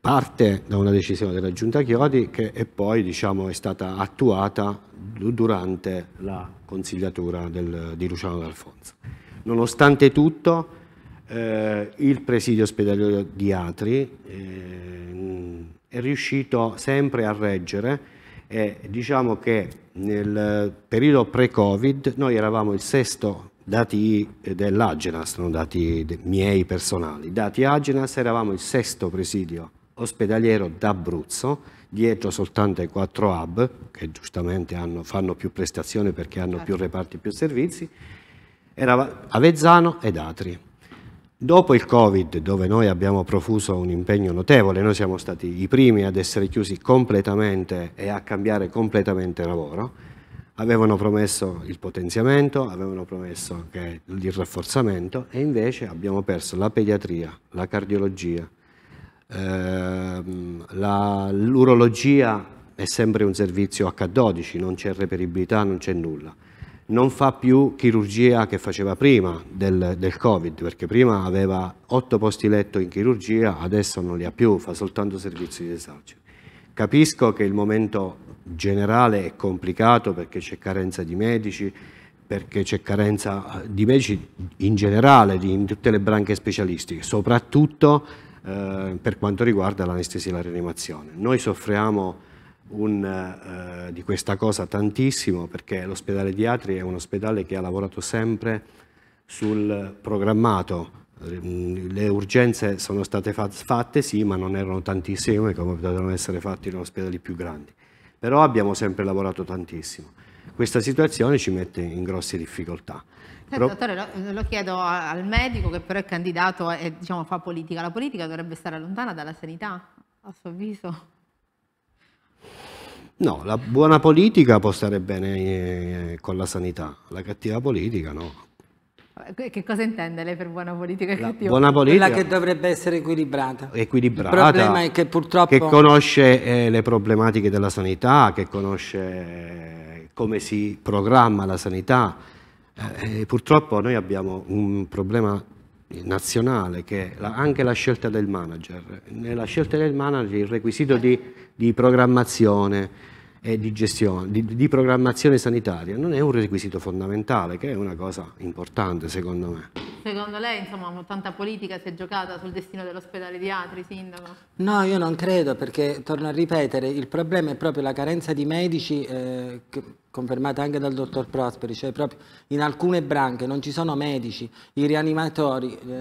parte da una decisione della Giunta Chiodi che è poi diciamo, è stata attuata durante la consigliatura del, di Luciano D'Alfonso. Nonostante tutto eh, il presidio ospedaliero di Atri eh, è riuscito sempre a reggere e diciamo che nel periodo pre-Covid noi eravamo il sesto dati dell'Agenas, non dati miei personali. Dati Agenas eravamo il sesto presidio ospedaliero d'Abruzzo, dietro soltanto ai quattro hub, che giustamente hanno, fanno più prestazioni perché hanno più certo. reparti, e più servizi, era Avezzano ed Atri. Dopo il Covid, dove noi abbiamo profuso un impegno notevole, noi siamo stati i primi ad essere chiusi completamente e a cambiare completamente lavoro, Avevano promesso il potenziamento, avevano promesso il rafforzamento e invece abbiamo perso la pediatria, la cardiologia, ehm, l'urologia è sempre un servizio H12, non c'è reperibilità, non c'è nulla. Non fa più chirurgia che faceva prima del, del, Covid, perché prima aveva otto posti letto in chirurgia, adesso non li ha più, fa soltanto servizi di esercito. Capisco che il momento generale è complicato perché c'è carenza di medici, perché c'è carenza eh, di medici in generale, in tutte le branche specialistiche, soprattutto eh, per quanto riguarda l'anestesia e la rianimazione. Noi soffriamo un, eh, di questa cosa tantissimo perché l'ospedale di Atri è un ospedale che ha lavorato sempre sul programmato. Eh, le urgenze sono state fatte sì, ma non erano tantissime come potevano essere fatte in ospedali più grandi però abbiamo sempre lavorato tantissimo. Questa situazione ci mette in grosse difficoltà. Senta, dottore, lo, lo, chiedo al medico che però è candidato e diciamo, fa politica. La politica dovrebbe stare lontana dalla sanità, a suo avviso? No, la buona politica può stare bene eh, con la sanità, la cattiva politica no. Che cosa intende lei per buona politica effettiva? Buona politica. Quella che dovrebbe essere equilibrata. Equilibrata. Il problema è che purtroppo... Che conosce eh, le problematiche della sanità, che conosce eh, come si programma la sanità. Eh, purtroppo noi abbiamo un problema nazionale che la, anche la scelta del manager. Nella scelta del manager il requisito di, di programmazione, e di, gestione, di, di programmazione sanitaria non è un requisito fondamentale, che è una cosa importante secondo me. Secondo lei, insomma, tanta politica si è giocata sul destino dell'ospedale di Atri, Sindaco? No, io non credo, perché, torno a ripetere, il problema è proprio la carenza di medici, eh, confermata anche dal dottor Prosperi, cioè proprio in alcune branche non ci sono medici, i rianimatori, eh,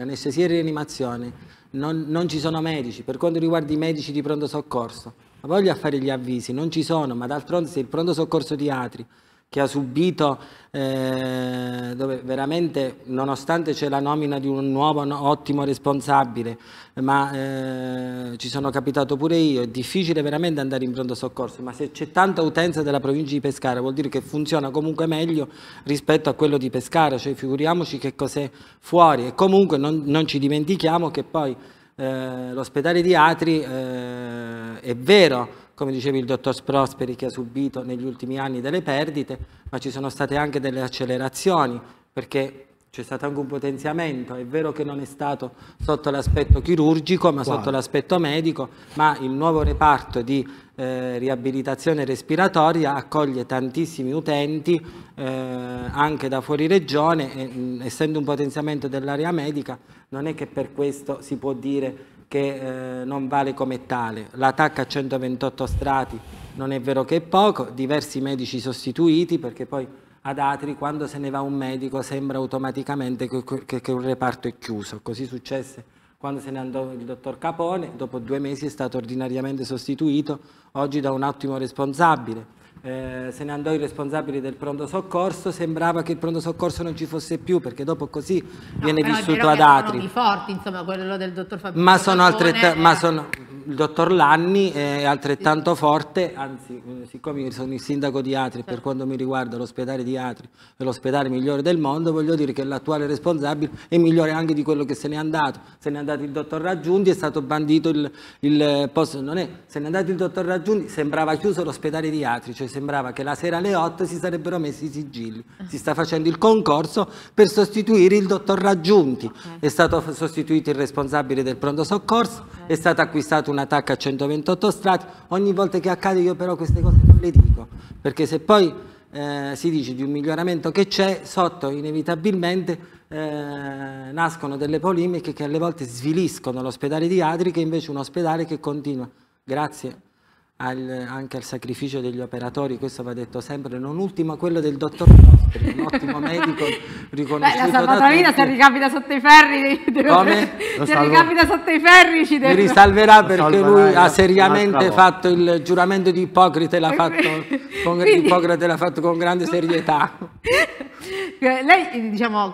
anestesia e rianimazione, non, non ci sono medici. Per quanto riguarda i medici di pronto soccorso, ha voglia a fare gli avvisi, non ci sono, ma d'altronde se il pronto soccorso di Atri che ha subito, eh, dove veramente nonostante c'è la nomina di un nuovo no, ottimo responsabile, ma eh, ci sono capitato pure io, è difficile veramente andare in pronto soccorso, ma se c'è tanta utenza della provincia di Pescara vuol dire che funziona comunque meglio rispetto a quello di Pescara, cioè figuriamoci che cos'è fuori e comunque non, non ci dimentichiamo che poi eh, l'ospedale di Atri eh, è vero, come dicevi il dottor Prosperi, che ha subito negli ultimi anni delle perdite, ma ci sono state anche delle accelerazioni, perché c'è stato anche un potenziamento, è vero che non è stato sotto l'aspetto chirurgico ma Quale? sotto l'aspetto medico, ma il nuovo reparto di eh, riabilitazione respiratoria accoglie tantissimi utenti eh, anche da fuori regione e, mh, essendo un potenziamento dell'area medica non è che per questo si può dire che eh, non vale come tale. l'attacco a 128 strati non è vero che è poco, diversi medici sostituiti perché poi ad Atri quando se ne va un medico sembra automaticamente che, che, che un reparto è chiuso, così successe quando se ne andò il dottor Capone, dopo due mesi è stato ordinariamente sostituito, oggi da un ottimo responsabile. Eh, se ne andò il responsabile del pronto soccorso, sembrava che il pronto soccorso non ci fosse più perché dopo così no, viene vissuto ad altri. Forti, insomma, quello del dottor Fabio ma sono, Capone, ma eh. sono il dottor Lanni è altrettanto forte, anzi siccome io sono il sindaco di Atri per certo. quanto mi riguarda l'ospedale di Atri è l'ospedale migliore del mondo, voglio dire che l'attuale responsabile è migliore anche di quello che se n'è andato, se n'è andato il dottor Raggiunti, è stato bandito il, il posto, non è, se n'è andato il dottor Raggiunti, sembrava chiuso l'ospedale di Atri, cioè sembrava che la sera alle 8 si sarebbero messi i sigilli, eh. si sta facendo il concorso per sostituire il dottor Raggiunti, è stato sostituito il responsabile del pronto soccorso, è stata acquistata una un'attacca a 128 strati, ogni volta che accade io però queste cose non le dico, perché se poi eh, si dice di un miglioramento che c'è, sotto inevitabilmente eh, nascono delle polemiche che alle volte sviliscono l'ospedale di Adri che invece è un ospedale che continua. Grazie al, anche al sacrificio degli operatori, questo va detto sempre, non ultimo quello del dottor Nostri, un ottimo medico riconosciuto Beh, la salvata vita se ricapita sotto i ferri, Come? se salvo. ricapita sotto i ferri ci deve... Mi risalverà perché lui ha seriamente fatto il giuramento di Ippocrate, l'ha fatto, con, Quindi... fatto con grande serietà. Eh, lei diciamo,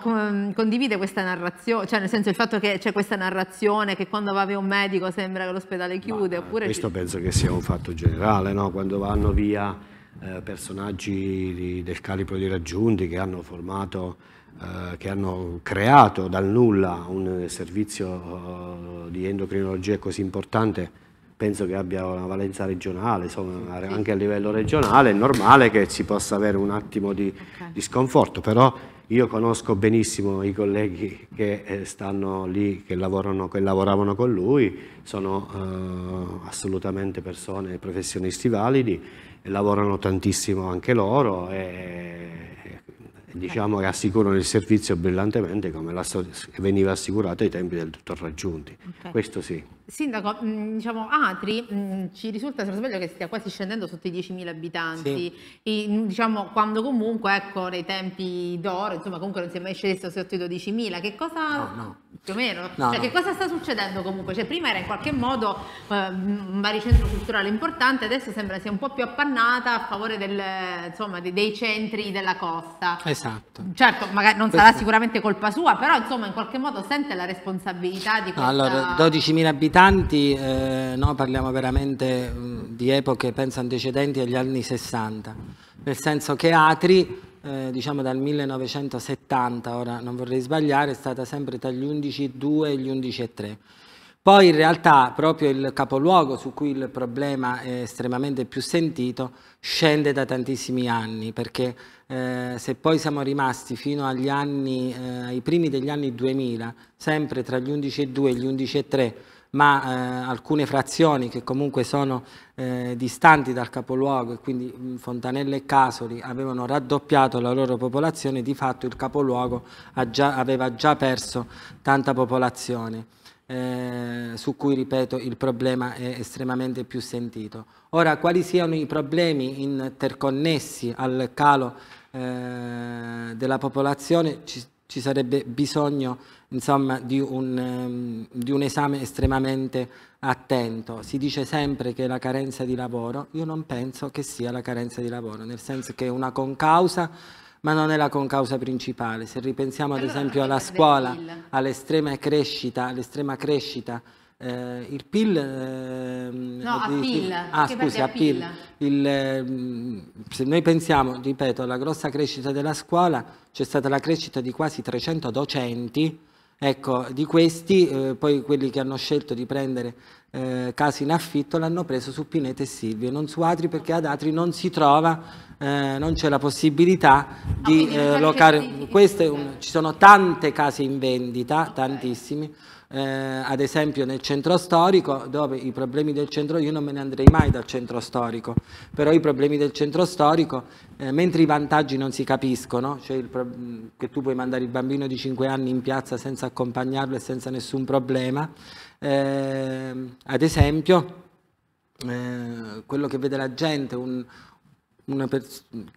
condivide questa narrazione, cioè nel senso il fatto che c'è questa narrazione che quando va via un medico sembra che l'ospedale chiude? Ma, oppure questo ci... penso che sia un fatto generale, no? quando vanno via eh, personaggi di, del calibro di raggiunti che hanno formato, eh, che hanno creato dal nulla un servizio eh, di endocrinologia così importante, penso che abbia una valenza regionale, insomma, anche a livello regionale è normale che si possa avere un attimo di, okay. di sconforto, però io conosco benissimo i colleghi che eh, stanno lì, che, lavorano, che lavoravano con lui, sono eh, assolutamente persone, professionisti validi, lavorano tantissimo anche loro e, diciamo, che assicurano il servizio brillantemente come veniva assicurato ai tempi del dottor Raggiunti. Okay. Questo sì. Sindaco, mm, diciamo, Atri mm, ci risulta, se non sbaglio, che stia quasi scendendo sotto i 10.000 abitanti, sì. e, mm, diciamo, quando comunque, ecco, nei tempi d'oro, insomma, comunque non si è mai sceso sotto i 12.000, che cosa... No, no. Più o meno? No, cioè, no. che cosa sta succedendo comunque? Cioè, prima era in qualche modo eh, un baricentro culturale importante, adesso sembra sia un po' più appannata a favore del, insomma, dei centri della costa. Eh Esatto. Certo, magari non Questo... sarà sicuramente colpa sua, però insomma in qualche modo sente la responsabilità di questa... Allora, 12.000 abitanti, eh, no, parliamo veramente di epoche, penso antecedenti agli anni 60, nel senso che Atri, eh, diciamo dal 1970, ora non vorrei sbagliare, è stata sempre tra gli 11,2 e gli 11,3. Poi in realtà proprio il capoluogo su cui il problema è estremamente più sentito scende da tantissimi anni perché eh, se poi siamo rimasti fino agli anni, eh, ai primi degli anni 2000, sempre tra gli 11,2 e gli 11,3, ma eh, alcune frazioni che comunque sono eh, distanti dal capoluogo e quindi Fontanella e Casoli avevano raddoppiato la loro popolazione, di fatto il capoluogo già, aveva già perso tanta popolazione. Eh, su cui, ripeto, il problema è estremamente più sentito. Ora, quali siano i problemi interconnessi al calo eh, della popolazione ci, ci sarebbe bisogno insomma, di, un, um, di, un, esame estremamente attento. Si dice sempre che è la carenza di lavoro, io non penso che sia la carenza di lavoro, nel senso che è una concausa, ma non è la concausa principale. Se ripensiamo ad esempio alla scuola, all'estrema crescita, all crescita eh, il PIL... Eh, no, di, a PIL. Ah, scusi, a PIL. Il, ehm, se noi pensiamo, ripeto, alla grossa crescita della scuola, c'è stata la crescita di quasi 300 docenti, Ecco, di questi, eh, poi quelli che hanno scelto di prendere eh, case in affitto l'hanno preso su Pinete e Silvio, non su Atri perché ad Atri non si trova, eh, non c'è la possibilità ah, di ah, locare. Di... Un... ci sono tante case in vendita, okay. tantissime eh, ad esempio nel centro storico, dove i problemi del centro, io non me ne andrei mai dal centro storico, però i problemi del centro storico, eh, mentre i vantaggi non si capiscono, cioè il, che tu puoi mandare il bambino di 5 anni in piazza senza accompagnarlo e senza nessun problema, eh, ad esempio eh, quello che vede la gente, un,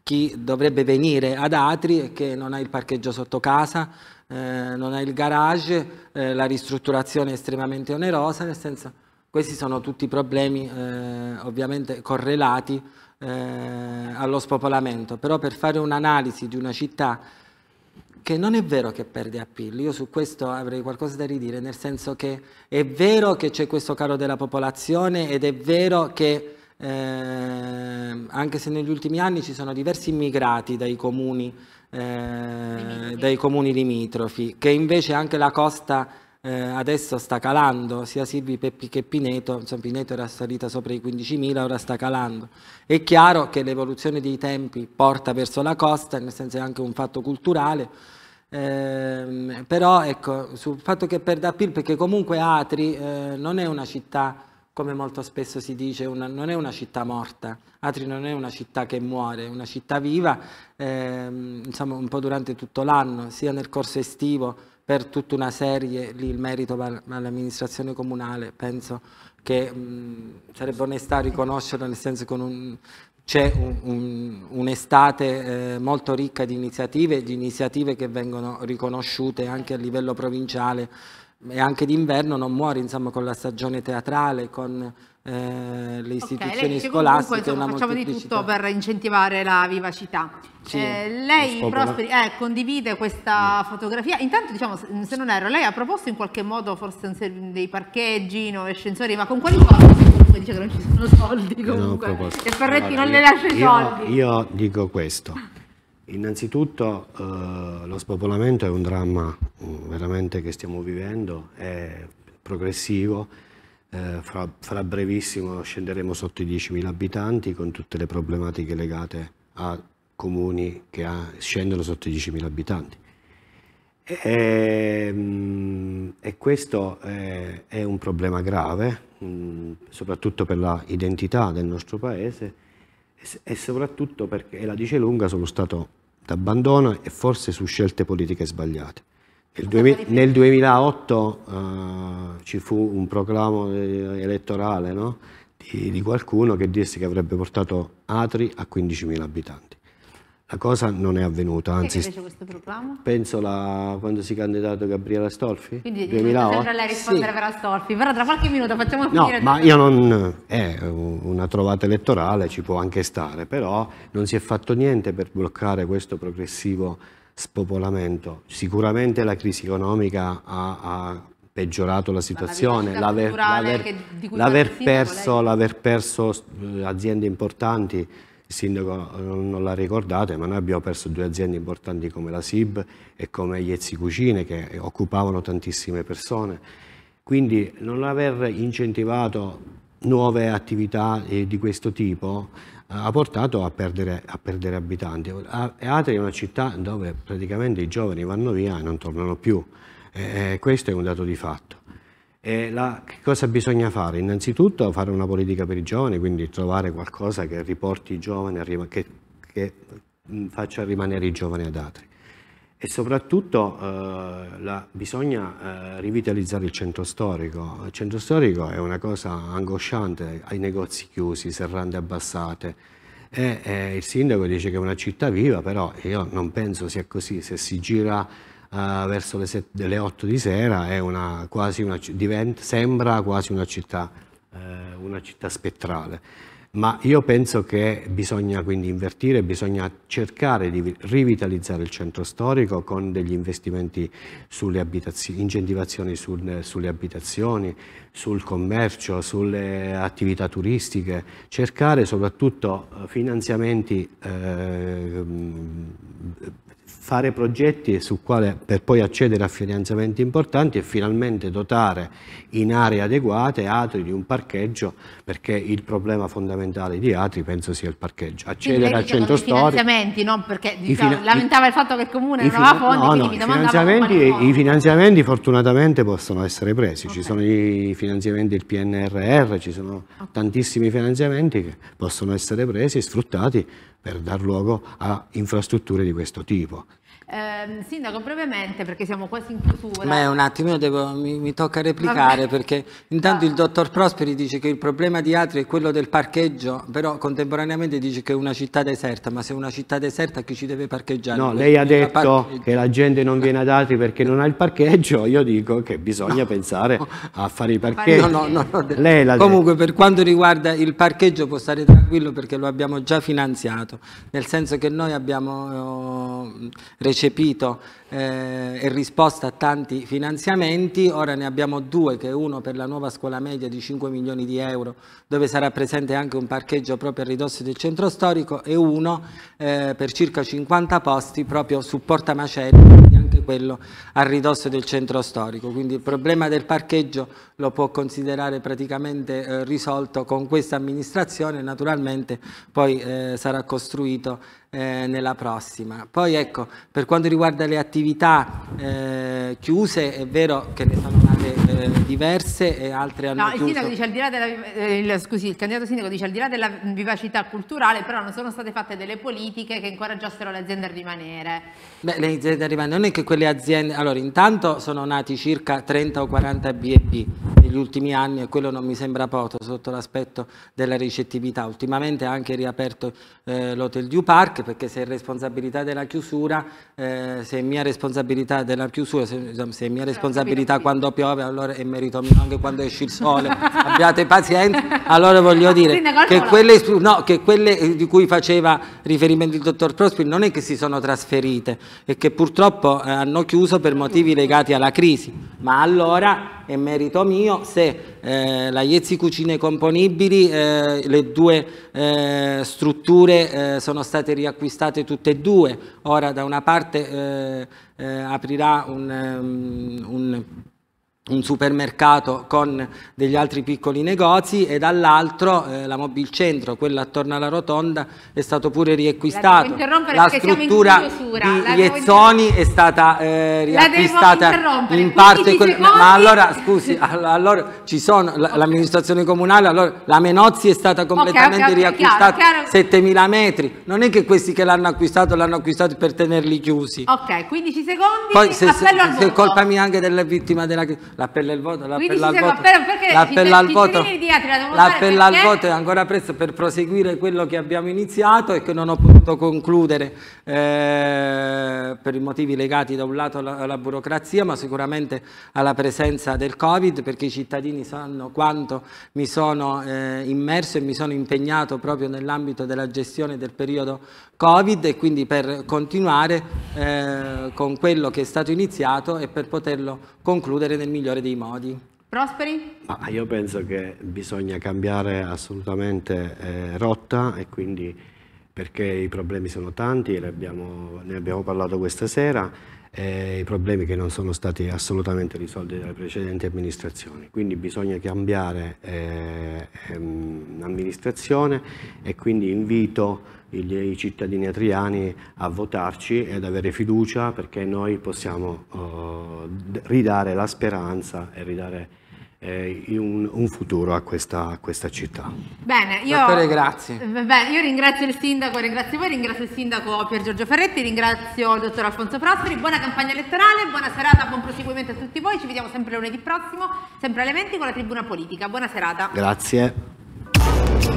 chi dovrebbe venire ad Atri e che non ha il parcheggio sotto casa, eh, non hai il garage, eh, la ristrutturazione è estremamente onerosa, nel senso questi sono tutti problemi eh, ovviamente correlati eh, allo spopolamento, però per fare un'analisi di una città che non è vero che perde appeal, io su questo avrei qualcosa da ridire, nel senso che è vero che c'è questo calo della popolazione ed è vero che eh, anche se negli ultimi anni ci sono diversi immigrati dai comuni eh, dei comuni limitrofi, che invece anche la costa eh, adesso sta calando, sia Silvi Peppi che Pineto, insomma Pineto era salita sopra i 15.000, ora sta calando. È chiaro che l'evoluzione dei tempi porta verso la costa, nel senso è anche un fatto culturale, eh, però ecco, sul fatto che perda PIL, perché comunque Atri eh, non è una città come molto spesso si dice, una, non è una città morta, Atri non è una città che muore, è una città viva, ehm, insomma un po' durante tutto l'anno, sia nel corso estivo, per tutta una serie, lì il merito va all'amministrazione comunale, penso che mh, mm, sarebbe onestà riconoscerlo, nel senso che c'è un'estate un, un eh, molto ricca di iniziative, di iniziative che vengono riconosciute anche a livello provinciale, e anche d'inverno non muore insomma, con la stagione teatrale, con eh, le istituzioni okay, scolastiche. Comunque, insomma, facciamo di tutto per incentivare la vivacità. Sì, eh, lei Prosperi, eh, condivide questa no. Mm. fotografia. Intanto, diciamo, se non erro, lei ha proposto in qualche modo forse dei parcheggi, nuovi ascensori, ma con quali cose? dice che non ci sono soldi comunque. No, e Ferretti allora, non io, le lascia i soldi. Io, io dico questo. Innanzitutto eh, lo spopolamento è un dramma uh, veramente che stiamo vivendo, è progressivo, eh, fra, fra, brevissimo scenderemo sotto i 10.000 abitanti con tutte le problematiche legate a comuni che ha, scendono sotto i 10.000 abitanti. E, mm, e questo è, è, un problema grave, mh, mm, soprattutto per l'identità del nostro paese e soprattutto perché la dice lunga sullo stato d'abbandono e forse su scelte politiche sbagliate. Nel, 2000, nel 2008 uh, eh, ci fu un proclamo eh, elettorale no? di, di qualcuno che disse che avrebbe portato Atri a 15.000 abitanti. La cosa non è avvenuta, anzi... Perché questo proclama? Penso la, quando si è candidato Gabriele Astolfi? Quindi 2008. Quindi lei rispondere sì. per Astolfi, però tra qualche minuto facciamo finire... No, ma io non... è una trovata elettorale, ci può anche stare, però non si è fatto niente per bloccare questo progressivo spopolamento. Sicuramente la crisi economica ha, ha peggiorato la situazione, l'aver, l'aver, perso, l'aver eh, perso aziende importanti il sindaco eh, non l'ha ricordato, ma noi abbiamo perso due aziende importanti come la SIB e come Iezzi Cucine che occupavano tantissime persone. Quindi non aver incentivato nuove attività eh, di questo tipo eh, ha portato a perdere, a perdere abitanti. Atri è una città dove praticamente i giovani vanno via e non tornano più. E questo è un dato di fatto. Eh, la, che cosa bisogna fare? Innanzitutto fare una politica per i giovani, quindi trovare qualcosa che riporti i giovani, che, che mm, faccia rimanere i giovani ad altri. E soprattutto eh, la, bisogna eh, rivitalizzare il centro storico. Il centro storico è una cosa angosciante, ai negozi chiusi, serrande abbassate. E, eh, il sindaco dice che è una città viva, però io non penso sia così. Se si gira verso le, set, le, 8 di sera una, quasi una, diventa, sembra quasi una città, uh, una città spettrale. Ma io penso che bisogna quindi invertire, bisogna cercare di rivitalizzare il centro storico con degli investimenti sulle abitazioni, incentivazioni sul, sulle abitazioni, sul commercio, sulle attività turistiche, cercare soprattutto eh, finanziamenti eh, fare progetti su quale, per poi accedere a finanziamenti importanti e finalmente dotare in aree adeguate Atri di un parcheggio perché il problema fondamentale di Atri penso sia il parcheggio. Accedere al centro storico. I finanziamenti, no? Perché diciamo, lamentava il fatto che il comune non aveva fondi, no, no, finanziamenti, I finanziamenti fortunatamente possono essere presi, okay. ci sono i finanziamenti del PNRR, ci sono okay. tantissimi finanziamenti che possono essere presi e sfruttati per dar luogo a infrastrutture di questo tipo. Eh, sindaco, brevemente, perché siamo quasi in chiusura. è un attimo, io devo, mi, mi, tocca replicare perché intanto ah. il dottor Prosperi dice che il problema di Atri è quello del parcheggio, però contemporaneamente dice che è una città deserta, ma se è una città deserta chi ci deve parcheggiare? No, lei ha detto parcheggio. che la gente non viene ad Atri perché non ha il parcheggio, io dico che bisogna no. pensare a fare i parcheggi. No, no, Comunque detto. per quanto riguarda il parcheggio può stare tranquillo perché lo abbiamo già finanziato, nel senso che noi abbiamo eh, recepito eh, in risposta a tanti finanziamenti, ora ne abbiamo due, che è uno per la nuova scuola media di 5 milioni di euro, dove sarà presente anche un parcheggio proprio a ridosso del centro storico, e uno eh, per circa 50 posti proprio su Porta Macelli quello a ridosso del centro storico. Quindi il problema del parcheggio lo può considerare praticamente eh, risolto con questa amministrazione, naturalmente poi eh, sarà costruito eh, nella prossima. Poi ecco, per quanto riguarda le attività eh, chiuse, è vero che ne sono eh, diverse e altre hanno no, il sindaco dice al di là della, eh, scusi, il candidato sindaco dice al di là della vivacità culturale, però non sono state fatte delle politiche che incoraggiassero le aziende a rimanere. Beh, le aziende a rimanere, non è che quelle aziende, allora intanto sono nati circa 30 o 40 BEP negli ultimi anni e quello non mi sembra poco sotto l'aspetto della ricettività. Ultimamente ha anche riaperto eh, l'Hotel Dew Park perché se è responsabilità della chiusura, eh, se è mia responsabilità della chiusura, se, se è mia responsabilità quando piove piove, allora è merito mio anche quando esce il sole, abbiate pazienza, allora voglio dire che quelle, no, che quelle, eh, di cui faceva riferimento il dottor Prosperi non è che si sono trasferite e che purtroppo eh, hanno chiuso per motivi legati alla crisi, ma allora è merito mio se eh, la Iezzi Cucine Componibili, eh, le due eh, strutture eh, sono state riacquistate tutte e due, ora da una parte aprirà un, um, un un supermercato con degli altri piccoli negozi e dall'altro eh, la Mobil Centro, quella attorno alla rotonda, è stato pure riacquistato. La, la struttura di Iezzoni è stata eh, riacquistata in parte. Quel... ma allora, scusi, allora ci sono l'amministrazione comunale, allora la Menozzi è stata completamente okay, okay, okay, riacquistata, chiaro, chiaro. 7.000 metri. Non è che questi che l'hanno acquistato l'hanno acquistato per tenerli chiusi. Ok, 15 secondi. Poi se, se, se è colpa mia anche della vittima della crisi l'appello al voto, l'appello al voto, l'appello al voto, l'appello al voto è ancora presto per proseguire quello che abbiamo iniziato e che non ho potuto concludere eh, per motivi legati da un lato alla, alla burocrazia ma sicuramente alla presenza del Covid perché i cittadini sanno quanto mi sono eh, immerso e mi sono impegnato proprio nell'ambito della gestione del periodo Covid e quindi per continuare eh, con quello che è stato iniziato e per poterlo concludere nel migliore migliore dei modi. Prosperi? Ma io penso che bisogna cambiare assolutamente eh, rotta e quindi perché i problemi sono tanti, abbiamo, ne abbiamo parlato questa sera, eh, i problemi che non sono stati assolutamente risolti dalle precedenti amministrazioni. Quindi bisogna cambiare eh, ehm, amministrazione e quindi invito i cittadini atriani a votarci e ad avere fiducia perché noi possiamo eh, ridare la speranza e ridare eh, un, un, futuro a questa, a questa, città. Bene, io, Dottore, grazie. Beh, io ringrazio il sindaco, ringrazio voi, ringrazio il sindaco Pier Giorgio Ferretti, ringrazio il dottor Alfonso Prosperi, buona campagna elettorale, buona serata, buon proseguimento a tutti voi, ci vediamo sempre lunedì prossimo, sempre alle 20 con la tribuna politica, buona serata. Grazie.